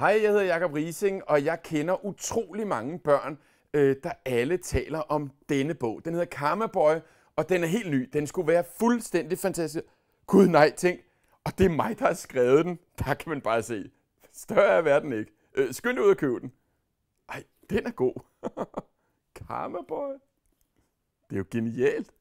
Hej, jeg hedder Jakob Rising, og jeg kender utrolig mange børn, øh, der alle taler om denne bog. Den hedder Karma Boy, og den er helt ny. Den skulle være fuldstændig fantastisk. Gud nej, tænk. Og det er mig, der har skrevet den. Der kan man bare se. Større er verden ikke. Øh, skynd dig ud og køb den. Ej, den er god. Karma Boy. Det er jo genialt.